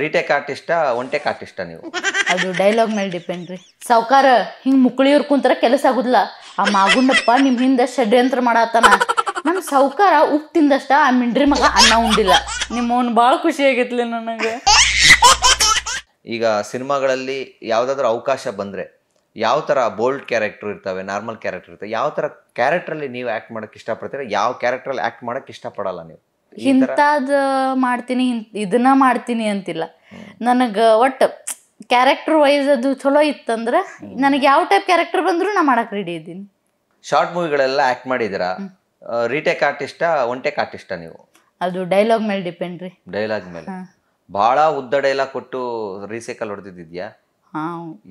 retake artist ಒಂಟೇಕ್ artist ನೀವು ಅದು dialogue ಮೇಲೆ ಡಿಪೆಂಡ್ ರೀ ಸಾವುಕಾರ ಹಿಂಗ್ ಮುಕ್ಳಿಯವ್ರ ಕುಂತರ ಕೆಲಸ ಆಗುದಿಲ್ಲ ಆ ಮಾಗುಂಡಪ್ಪ ನಿಮ್ ಹಿಂದೆ ಷಡ್ಯಂತ್ರ ಮಾಡತ್ತಾನ ನಮ್ ಸಾವುಕಾರ ಉಪ್ಪು ತಿಂದಷ್ಟ ಆ ಮಿಂಡ್ರಿ ಮಗ ಅನ್ನ ಉಂಡಿಲ್ಲ ನಿಮ್ಮ ಅವ್ನು ಭಾಳ ಖುಷಿ ಆಗೈತ್ಲಿ ನನಗೆ ಈಗ ಸಿನಿಮಾಗಳಲ್ಲಿ ಯಾವುದಾದ್ರೂ ಅವಕಾಶ ಬಂದ್ರೆ ಯಾವ ತರ ಬೋಲ್ಡ್ ಕ್ಯಾರೆಕ್ಟ್ರ್ ಇರ್ತವೆ ನಾರ್ಮಲ್ ಕ್ಯಾರೆಕ್ಟರ್ ಇರ್ತವೆ ಯಾವ ತರ ಥರ ಅಲ್ಲಿ ನೀವು ಆ್ಯಕ್ಟ್ ಮಾಡಕ್ ಇಷ್ಟಪಡ್ತೀರಾ ಯಾವ ಅಲ್ಲಿ ಆಕ್ಟ್ ಮಾಡೋಕೆ ಇಷ್ಟಪಡಲ್ಲ ನೀವು ಇಂಥದ್ ಮಾಡ್ತೀನಿ ಇದನ್ನ ಮಾಡ್ತೀನಿ ಅಂತಿಲ್ಲ ನನಗೆ ಒಟ್ಟು ಕ್ಯಾರೆಕ್ಟರ್ ವೈಸ್ ಅದು ಚಲೋ ಇತ್ತಂದ್ರೆ ನನಗೆ ಯಾವ ಟೈಪ್ ಕ್ಯಾರೆಕ್ಟರ್ ಬಂದರೂ ನಾ ಮಾಡಕ್ ರೆಡಿ ಇದ್ದೀನಿ ಶಾರ್ಟ್ ಮೂವಿಗಳೆಲ್ಲ ಆಕ್ಟ್ ಮಾಡಿದಿರಾ ರೀಟೇಕ್ ಆರ್ಟಿಸ್ಟಾ ಒಂಟೇಕ್ ಆರ್ಟಿಸ್ಟಾ ನೀವು ಅದು ಡೈಲಾಗ್ ಮೇಲೆ ಡಿಪೆಂಡ್ ರೀ ಡೈಲಾಗ್ ಮೇಲೆ ಬಹಳ ಉದ್ದ ಡೈಲಾಗ್ ಕೊಟ್ಟು ರೀಸೈಕಲ್ ಹೊಡೆದಿದ್ಯಾ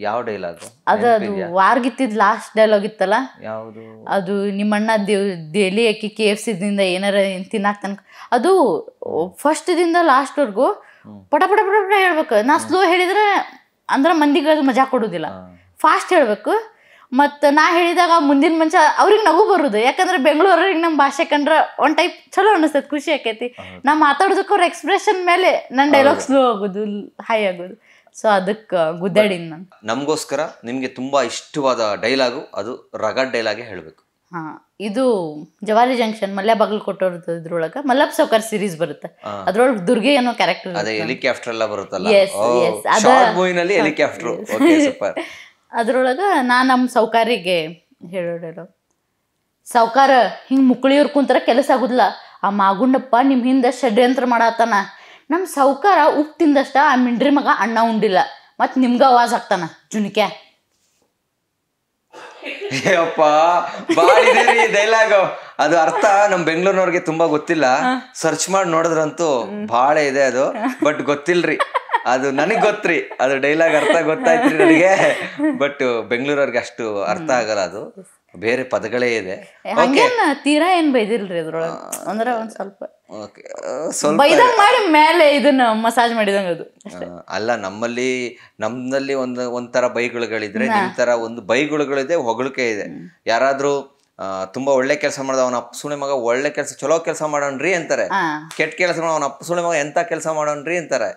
ಯಾವ ಡೈಲಾಗ್ ಅದು ಅದು ವಾರ್ಗಿತ್ತಿದ್ ಲಾಸ್ಟ್ ಡೈಲಾಗ್ ಇತ್ತಲ್ಲ ಯಾವುದು ಅದು ನಿಮ್ಮಣ್ಣ ದೆಹಲಿ ಅಕ್ಕಿ ಕೆ ಎಫ್ ಸಿದಿಂದ ಏನಾರ ತಿನ್ನಾಕ್ ತನಕ ಅದು ಫಸ್ಟ್ ದಿಂದ ಲಾಸ್ಟ್ ವರ್ಗು ಪಟ ಪಟ ಪಟ ಪಟ ನಾ ಸ್ಲೋ ಹೇಳಿದ್ರೆ ಅಂದ್ರೆ ಮಂದಿಗೆ ಮಜಾ ಕೊಡೋದಿಲ್ಲ ಫಾಸ್ಟ್ ಹೇಳ್ಬೇಕು ಮತ್ತು ನಾ ಹೇಳಿದಾಗ ಮುಂದಿನ ಮನುಷ್ಯ ಅವ್ರಿಗೆ ನಗು ಬರುದು ಯಾಕಂದ್ರೆ ಬೆಂಗಳೂರಿಗೆ ನಮ್ಮ ಭಾಷೆ ಕಂಡ್ರೆ ಒನ್ ಟೈಪ್ ಚಲೋ ಅನಿಸ್ತದೆ ಖುಷಿ ಆಕೈತಿ ನಾ ಮಾತಾಡೋದಕ್ಕೆ ಅವ್ರ ಎಕ್ಸ್ಪ್ರೆಶನ್ ಮೇಲೆ ನನ್ನ ಡೈಲಾಗ್ ಸ್ಲೋ ಆಗೋದು ಹೈ ಆಗೋದು ಸೊ ಅದಕ್ಕೆ ಗುದ್ದಾಡಿ ನಮಗೋಸ್ಕರ ನಿಮಗೆ ತುಂಬಾ ಇಷ್ಟವಾದ ಡೈಲಾಗು ಅದು ರಗಡ್ ಡೈಲಾಗೆ ಹೇಳಬೇಕು ಹಾ ಇದು ಜವಾರಿ ಜಂಕ್ಷನ್ ಮಲ್ಯ ಬಾಗಿಲು ಕೊಟ್ಟವ್ರದ್ದು ಇದ್ರೊಳಗ ಮಲ್ಲಪ್ಪ ಸೌಕರ್ ಸೀರೀಸ್ ಬರುತ್ತೆ ಅದ್ರೊಳಗೆ ದುರ್ಗೆ ಅನ್ನೋ ಕ್ಯಾರೆಕ್ಟರ್ ಅದೇ ಹೆಲಿಕಾಪ್ಟರ್ ಎಲ್ಲ ಬರುತ್ತಲ್ಲ ಶಾರ್ಟ್ ಮೂವಿನಲ್ಲಿ ಹೆಲಿಕಾಪ್ಟರ್ ಸೂಪರ್ ಅದ್ರೊಳಗ ನಾ ನಮ್ಮ ಸೌಕಾರಿಗೆ ಹೇಳೋ ಸೌಕಾರ ಹಿಂಗೆ ಮುಕ್ಳಿಯವ್ರು ಕುಂತರ ಕೆಲಸ ಆಗುದಿಲ್ಲ ಆ ಮಾಗುಂಡಪ್ಪ ನಿಮ್ಮ ಹಿಂದೆ ಷಡ್ಯಂತ್ರ ಮಾಡತ್ತಾನ ನಮ್ ಸೌಕಾರ ಉಪ್ಪು ತಿಂದಷ್ಟ ಆ ಮಿಂಡ್ರಿ ಮಗ ಅಣ್ಣ ಉಂಡಿಲ್ಲ ಮತ್ತು ನಿಮ್ಗೆ ಅವಾಜ್ ಹಾಕ್ತಾನ ಜುನಿಕೆ ಅದು ಅರ್ಥ ನಮ್ ಬೆಂಗಳೂರಿನವ್ರಿಗೆ ತುಂಬಾ ಗೊತ್ತಿಲ್ಲ ಸರ್ಚ್ ಮಾಡಿ ನೋಡಿದ್ರಂತೂ ಬಹಳ ಇದೆ ಅದು ಬಟ್ ಗೊತ್ತಿಲ್ರಿ ಅದು ನನಗ್ ಗೊತ್ತ್ರಿ ಅದು ಡೈಲಾಗ್ ಅರ್ಥ ಗೊತ್ತಾಯ್ತ್ರಿ ನನಗೆ ಬಟ್ ಬೆಂಗಳೂರವ್ರಿಗೆ ಅಷ್ಟು ಅರ್ಥ ಆಗಲ್ಲ ಅದು ಬೇರೆ ಪದಗಳೇ ಇದೆ ತೀರಾ ಏನ್ ಬೈದಿಲ್ರಿ ಅದ್ರೊಳಗೆ ಅಂದ್ರೆ ಒಂದ್ ಸ್ವಲ್ಪ ಮಾಡಿ ಮೇಲೆ ಇದನ್ನ ಮಸಾಜ್ ಅಲ್ಲ ನಮ್ಮಲ್ಲಿ ನಮ್ಮಲ್ಲಿ ಒಂದು ಒಂಥರ ಬೈಗುಳಗಳಿದ್ರೆ ನಿಮ್ ತರ ಒಂದು ಬೈಗುಳಗಳಿದೆ ಹೊಗಳಿಕೆ ಇದೆ ಯಾರಾದ್ರೂ ತುಂಬಾ ಒಳ್ಳೆ ಕೆಲಸ ಮಾಡ್ದ ಅವನ ಸುಳೆ ಮಗ ಒಳ್ಳೆ ಕೆಲಸ ಚಲೋ ಕೆಲಸ ಮಾಡೋಣ್ರಿ ಅಂತಾರೆ ಕೆಟ್ಟ ಕೆಲಸ ಮಾಡ ಅವನ ಸುಳೆ ಮಗ ಎಂತ ಕೆಲಸ ಮಾಡೋಣ್ರಿ ಅಂತಾರೆ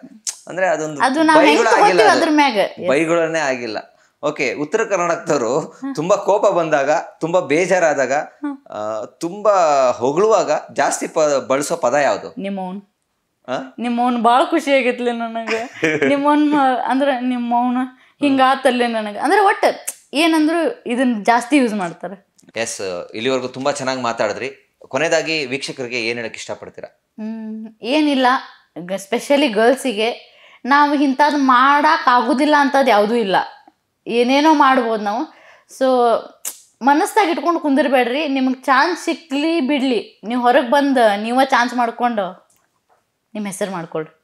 ಅಂದ್ರೆ ಅದೊಂದು ಬೈಗುಳನೇ ಆಗಿಲ್ಲ ಓಕೆ ಉತ್ತರ ಕರ್ನಾಟಕದವರು ತುಂಬಾ ಕೋಪ ಬಂದಾಗ ತುಂಬಾ ಬೇಜಾರಾದಾಗ ತುಂಬಾ ಹೊಗಳುವಾಗ ಜಾಸ್ತಿ ಬಳಸೋ ಪದ ಯಾವುದು ನಿಮ್ಮವನ್ ನಿಮ್ಮವನ್ ಬಹಳ ಖುಷಿ ಆಗೈತ್ಲೆ ನನಗೆ ನಿಮ್ಮವನ್ ಅಂದ್ರೆ ನಿಮ್ಮವನ ಹಿಂಗಾತಲ್ಲೇ ನನಗೆ ಅಂದ್ರೆ ಒಟ್ಟ ಏನಂದ್ರು ಇದನ್ನ ಜಾಸ್ತಿ ಯೂಸ್ ಮಾಡ್ತಾರೆ ಎಸ್ ಇಲ್ಲಿವರೆಗೂ ತುಂಬಾ ಚೆನ್ನಾಗಿ ಮಾತಾಡಿದ್ರಿ ಕೊನೆದಾಗಿ ವೀಕ್ಷಕರಿಗೆ ಏನ್ ಹೇಳಕ್ ಇಷ್ಟಪಡ್ತೀರಾ ಹ್ಮ್ ಏನಿಲ್ಲ ಸ್ಪೆಷಲಿ ಗರ್ಲ್ಸಿಗೆ ನಾವು ಇಂಥದ್ದು ಮಾಡಕ್ಕಾಗೋದಿಲ್ಲ ಅಂಥದ್ದು ಯಾವುದೂ ಇಲ್ಲ ಏನೇನೋ ಮಾಡ್ಬೋದು ನಾವು ಸೊ ಮನಸ್ಸಾಗಿ ಇಟ್ಕೊಂಡು ಕುಂದಿರಬೇಡ್ರಿ ನಿಮಗೆ ಚಾನ್ಸ್ ಸಿಕ್ಕಲಿ ಬಿಡಲಿ ನೀವು ಹೊರಗೆ ಬಂದು ನೀವೇ ಚಾನ್ಸ್ ಮಾಡಿಕೊಂಡು ನಿಮ್ಮ ಹೆಸರು ಮಾಡ್ಕೊಳ್ರಿ